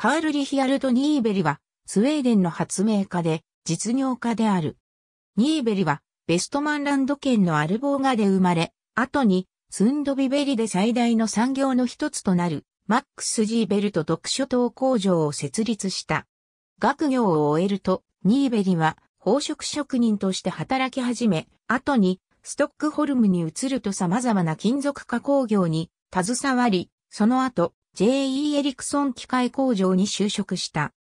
カール・リヒアルド・ニーベリは、スウェーデンの発明家で、実業家である。ニーベリは、ベストマンランド県のアルボーガで生まれ、後に、スンドビベリで最大の産業の一つとなる、マックス・ジーベルト読書等工場を設立した。学業を終えると、ニーベリは、宝飾職人として働き始め、後に、ストックホルムに移ると様々な金属加工業に携わり、その後、J.E. エリクソン機械工場に就職した。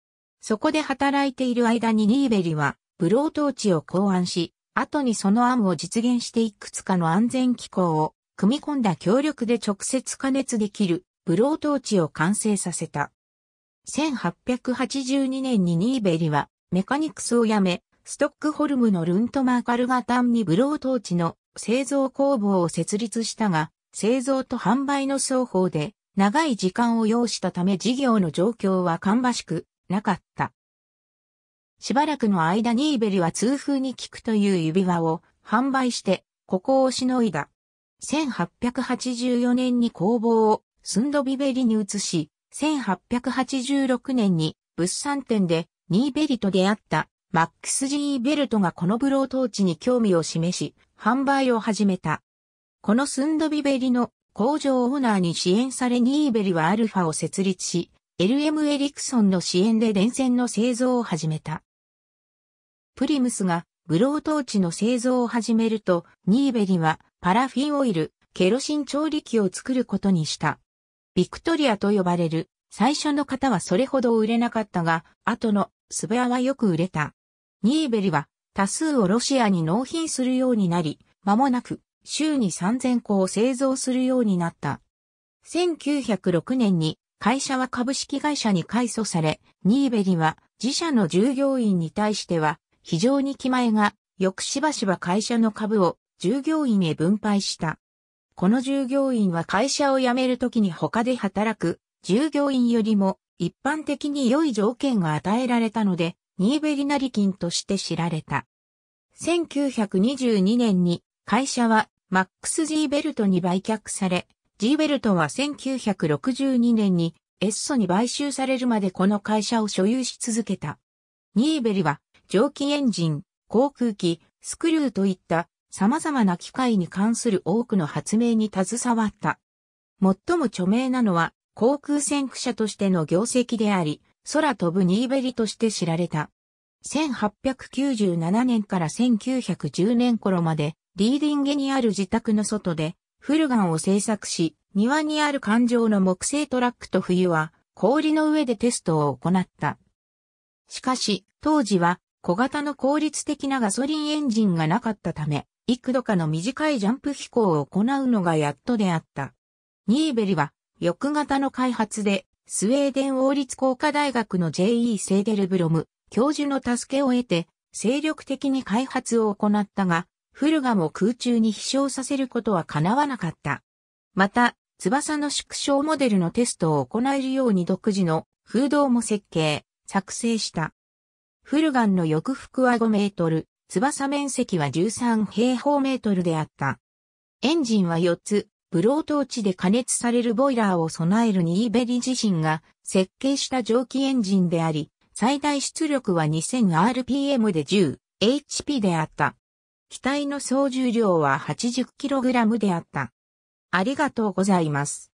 そこで働いている間にニーベリは、ブロートーチを考案し、後にその案を実現していくつかの安全機構を組み込んだ協力で直接加熱できるブロートーチを完成させた。1882年にニーベリはメカニクスを辞め、ストックホルムのルントマーカルガタンにブロートーチの製造工房を設立したが、製造と販売の双方で長い時間を要したため事業の状況は芳しくなかった。しばらくの間ニーベリは通風に効くという指輪を販売して、ここをしのいだ。1884年に工房をスンドビベリに移し、1886年に物産展でニーベリと出会ったマックス・ジー・ベルトがこのブロートーチに興味を示し、販売を始めた。このスンドビベリの工場オーナーに支援されニーベリはアルファを設立し、LM エリクソンの支援で電線の製造を始めた。プリムスがブロートーチの製造を始めると、ニーベリはパラフィンオイル、ケロシン調理器を作ることにした。ビクトリアと呼ばれる最初の方はそれほど売れなかったが、後のスベアはよく売れた。ニーベリは多数をロシアに納品するようになり、間もなく週に3000個を製造するようになった。1906年に会社は株式会社に改組され、ニーベリは自社の従業員に対しては非常に気前が、よくしばしば会社の株を従業員へ分配した。この従業員は会社を辞めるときに他で働く従業員よりも一般的に良い条件が与えられたので、ニーベリり金として知られた。1922年に会社はマックス・ジーベルトに売却され、ジーベルトは1962年にエッソに買収されるまでこの会社を所有し続けた。ニーベルは蒸気エンジン、航空機、スクリューといった様々な機械に関する多くの発明に携わった。最も著名なのは航空先駆者としての業績であり、空飛ぶニーベリとして知られた。1897年から1910年頃までリーディンゲにある自宅の外で、フルガンを制作し、庭にある環状の木製トラックと冬は、氷の上でテストを行った。しかし、当時は、小型の効率的なガソリンエンジンがなかったため、幾度かの短いジャンプ飛行を行うのがやっとであった。ニーベリは、翼型の開発で、スウェーデン王立工科大学の J.E. セーデルブロム教授の助けを得て、精力的に開発を行ったが、フルガも空中に飛翔させることは叶わなかった。また、翼の縮小モデルのテストを行えるように独自の風洞も設計、作成した。フルガンの翼幅は5メートル、翼面積は13平方メートルであった。エンジンは4つ、ブロートーチで加熱されるボイラーを備えるニーベリ自身が設計した蒸気エンジンであり、最大出力は 2000rpm で 10HP であった。機体の総重量は 80kg であった。ありがとうございます。